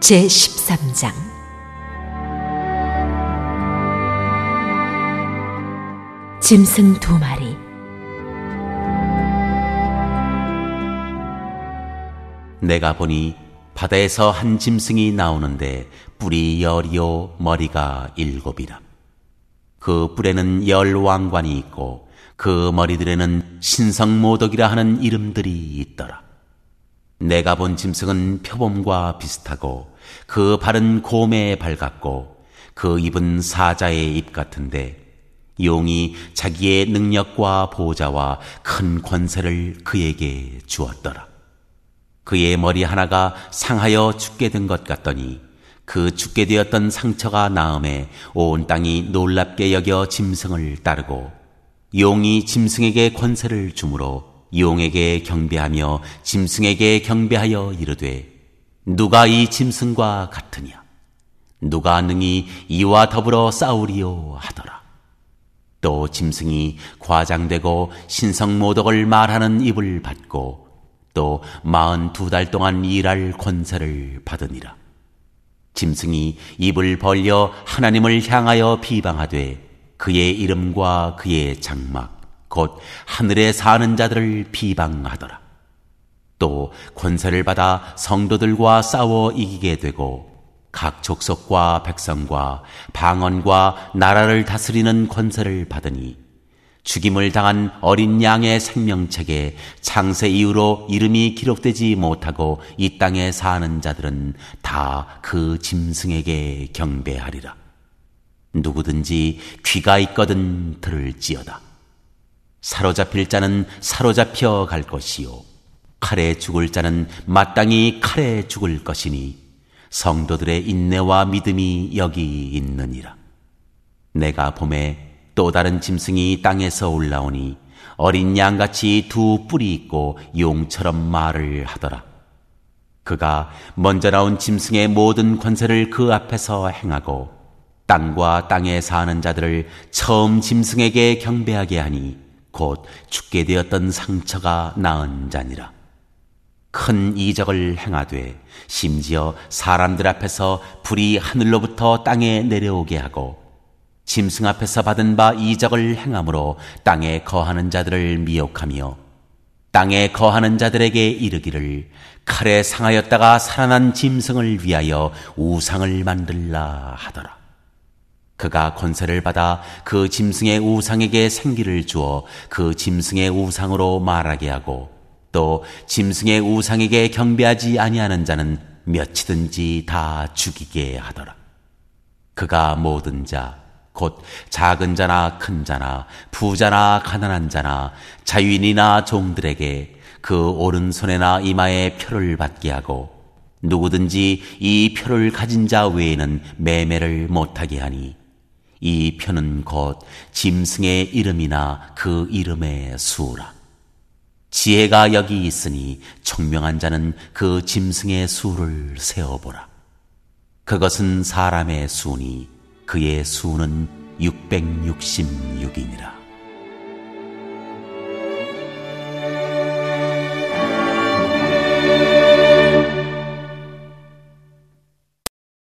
제13장 짐승 두 마리 내가 보니 바다에서 한 짐승이 나오는데 뿔이 열이요 머리가 일곱이라 그 뿔에는 열 왕관이 있고 그 머리들에는 신성모덕이라 하는 이름들이 있더라 내가 본 짐승은 표범과 비슷하고 그 발은 곰에발 같고 그 입은 사자의 입 같은데 용이 자기의 능력과 보좌와큰 권세를 그에게 주었더라. 그의 머리 하나가 상하여 죽게 된 것 같더니 그 죽게 되었던 상처가 나음에 온 땅이 놀랍게 여겨 짐승을 따르고 용이 짐승에게 권세를 주므로 이용에게 경배하며 짐승에게 경배하여 이르되 누가 이 짐승과 같으냐 누가 능히 이와 더불어 싸우리요 하더라 또 짐승이 과장되고 신성모독을 말하는 입을 받고 또 마흔 두 달 동안 일할 권세를 받으니라 짐승이 입을 벌려 하나님을 향하여 비방하되 그의 이름과 그의 장막 곧 하늘에 사는 자들을 비방하더라. 또 권세를 받아 성도들과 싸워 이기게 되고 각 족속과 백성과 방언과 나라를 다스리는 권세를 받으니 죽임을 당한 어린 양의 생명책에 창세 이후로 이름이 기록되지 못하고 이 땅에 사는 자들은 다 그 짐승에게 경배하리라. 누구든지 귀가 있거든 들을지어다. 사로잡힐 자는 사로잡혀 갈 것이요. 칼에 죽을 자는 마땅히 칼에 죽을 것이니 성도들의 인내와 믿음이 여기 있느니라. 내가 봄에 또 다른 짐승이 땅에서 올라오니 어린 양같이 두 뿔이 있고 용처럼 말을 하더라. 그가 먼저 나온 짐승의 모든 권세를 그 앞에서 행하고 땅과 땅에 사는 자들을 처음 짐승에게 경배하게 하니 곧 죽게 되었던 상처가 나은 자니라. 큰 이적을 행하되 심지어 사람들 앞에서 불이 하늘로부터 땅에 내려오게 하고 짐승 앞에서 받은 바 이적을 행함으로 땅에 거하는 자들을 미혹하며 땅에 거하는 자들에게 이르기를 칼에 상하였다가 살아난 짐승을 위하여 우상을 만들라 하더라. 그가 권세를 받아 그 짐승의 우상에게 생기를 주어 그 짐승의 우상으로 말하게 하고 또 짐승의 우상에게 경배하지 아니하는 자는 며치든지 다 죽이게 하더라. 그가 모든 자, 곧 작은 자나 큰 자나 부자나 가난한 자나 자유인이나 종들에게 그 오른손에나 이마에 표를 받게 하고 누구든지 이 표를 가진 자 외에는 매매를 못하게 하니 이 편은 곧 짐승의 이름이나 그 이름의 수라. 지혜가 여기 있으니 청명한 자는 그 짐승의 수를 세어보라. 그것은 사람의 수니 그의 수는 666이니라.